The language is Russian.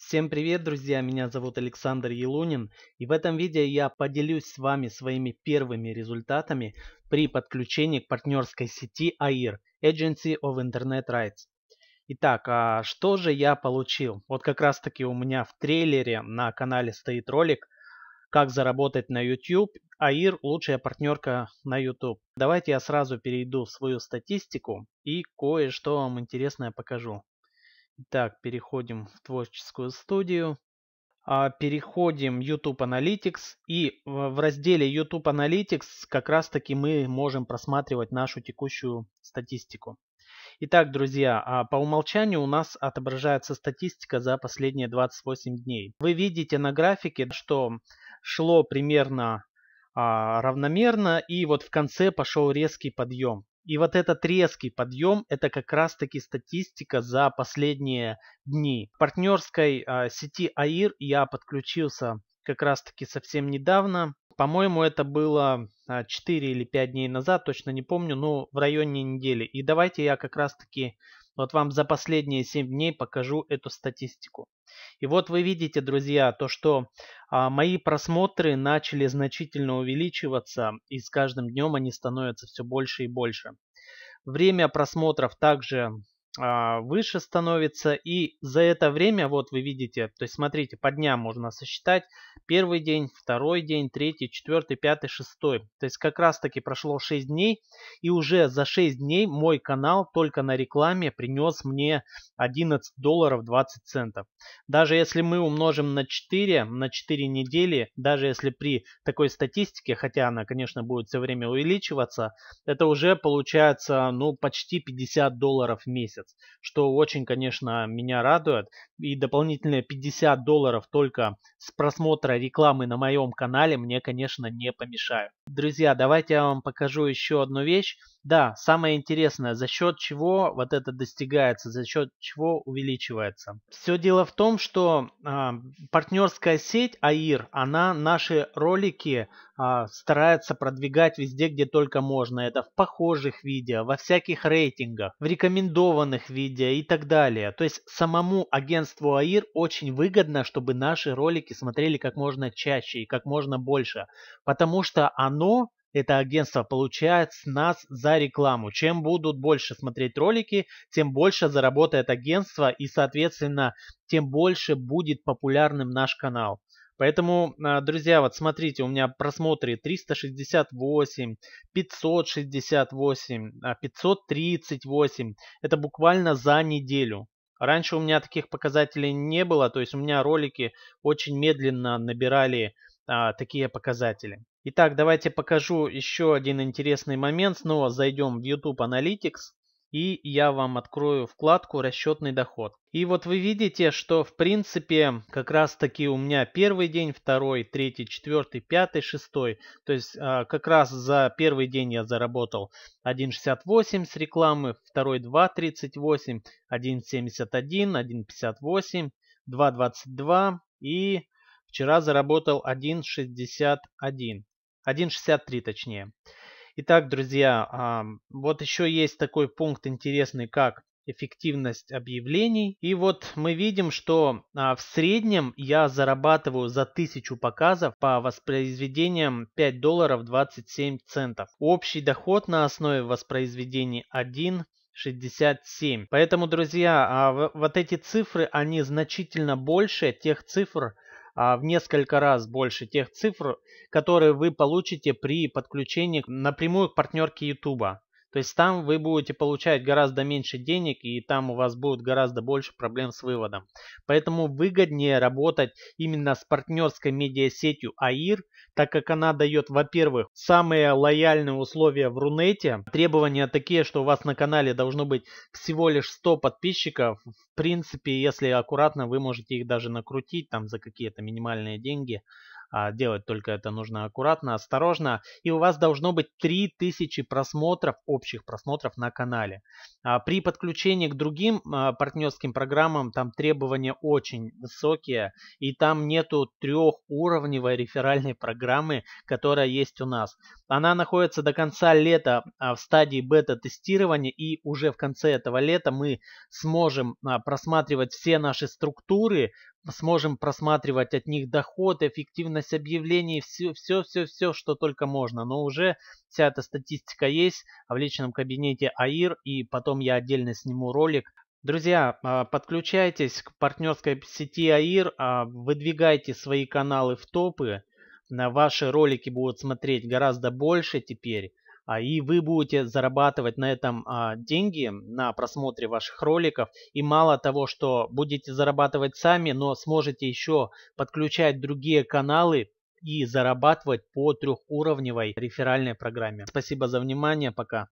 Всем привет, друзья! Меня зовут Александр Елунин, и в этом видео я поделюсь с вами своими первыми результатами при подключении к партнерской сети AIR – Agency of Internet Rights. Итак, а что же я получил? Вот как раз таки у меня в трейлере на канале стоит ролик «Как заработать на YouTube». AIR – лучшая партнерка на YouTube. Давайте я сразу перейду в свою статистику и кое-что вам интересное покажу. Итак, переходим в творческую студию. А, переходим YouTube Analytics и в разделе YouTube Analytics как раз таки мы можем просматривать нашу текущую статистику. Итак, друзья, а, по умолчанию у нас отображается статистика за последние 28 дней. Вы видите на графике, что шло примерно а, равномерно и вот в конце пошел резкий подъем. И вот этот резкий подъем – это как раз-таки статистика за последние дни. В партнерской э, сети АИР я подключился как раз-таки совсем недавно. По-моему, это было 4 а, или 5 дней назад, точно не помню, но в районе недели. И давайте я как раз-таки вот вам за последние 7 дней покажу эту статистику. И вот вы видите, друзья, то, что а, мои просмотры начали значительно увеличиваться, и с каждым днем они становятся все больше и больше. Время просмотров также а, выше становится. И за это время, вот вы видите, то есть смотрите, по дням можно сосчитать. Первый день, второй день, третий, четвертый, пятый, шестой. То есть как раз таки прошло 6 дней. И уже за 6 дней мой канал только на рекламе принес мне 11 долларов 20 центов. Даже если мы умножим на 4, на 4 недели, даже если при такой статистике, хотя она, конечно, будет все время увеличиваться, это уже получается ну, почти 50 долларов в месяц месяц, что очень, конечно, меня радует. И дополнительные 50 долларов только с просмотра рекламы на моем канале мне, конечно, не помешают. Друзья, давайте я вам покажу еще одну вещь. Да, самое интересное, за счет чего вот это достигается, за счет чего увеличивается. Все дело в том, что э, а, партнерская сеть АИР, она наши ролики э, старается продвигать везде, где только можно. Это в похожих видео, во всяких рейтингах, в рекомендованных видео и так далее. То есть самому агентству АИР очень выгодно, чтобы наши ролики смотрели как можно чаще и как можно больше, потому что оно это агентство получает с нас за рекламу. Чем будут больше смотреть ролики, тем больше заработает агентство и, соответственно, тем больше будет популярным наш канал. Поэтому, а, друзья, вот смотрите, у меня просмотры 368, 568, 538. Это буквально за неделю. Раньше у меня таких показателей не было, то есть у меня ролики очень медленно набирали а, такие показатели. Итак, давайте покажу еще один интересный момент. Снова зайдем в YouTube Analytics и я вам открою вкладку «Расчетный доход». И вот вы видите, что в принципе как раз таки у меня первый день, второй, третий, четвертый, пятый, шестой. То есть а, как раз за первый день я заработал 1.68 с рекламы, второй 2.38, 1.71, 1.58, 2.22 и вчера заработал 1.61. 1.63 точнее. Итак, друзья, а, вот еще есть такой пункт интересный, как эффективность объявлений. И вот мы видим, что а, в среднем я зарабатываю за 1000 показов по воспроизведениям 5 долларов 27 центов. Общий доход на основе воспроизведений 1 67. Поэтому, друзья, а, вот эти цифры, они значительно больше тех цифр, а, в несколько раз больше тех цифр, которые вы получите при подключении напрямую к партнерке YouTube. То есть там вы будете получать гораздо меньше денег и там у вас будет гораздо больше проблем с выводом. Поэтому выгоднее работать именно с партнерской медиасетью АИР, так как она дает, во-первых, самые лояльные условия в Рунете. Требования такие, что у вас на канале должно быть всего лишь 100 подписчиков. В принципе, если аккуратно, вы можете их даже накрутить там за какие-то минимальные деньги. А, делать только это нужно аккуратно, осторожно. И у вас должно быть 3000 просмотров, общих просмотров на канале. А, при подключении к другим а, партнерским программам там требования очень высокие. И там нету трехуровневой реферальной программы, которая есть у нас. Она находится до конца лета в стадии бета-тестирования. И уже в конце этого лета мы сможем просматривать все наши структуры сможем просматривать от них доход, эффективность объявлений, все-все-все, все, что только можно. Но уже вся эта статистика есть в личном кабинете АИР, и потом я отдельно сниму ролик. Друзья, а, подключайтесь к партнерской сети АИР, а, выдвигайте свои каналы в топы, ваши ролики будут смотреть гораздо больше теперь. А, и вы будете зарабатывать на этом а, деньги, на просмотре ваших роликов. И мало того, что будете зарабатывать сами, но сможете еще подключать другие каналы и зарабатывать по трехуровневой реферальной программе. Спасибо за внимание, пока.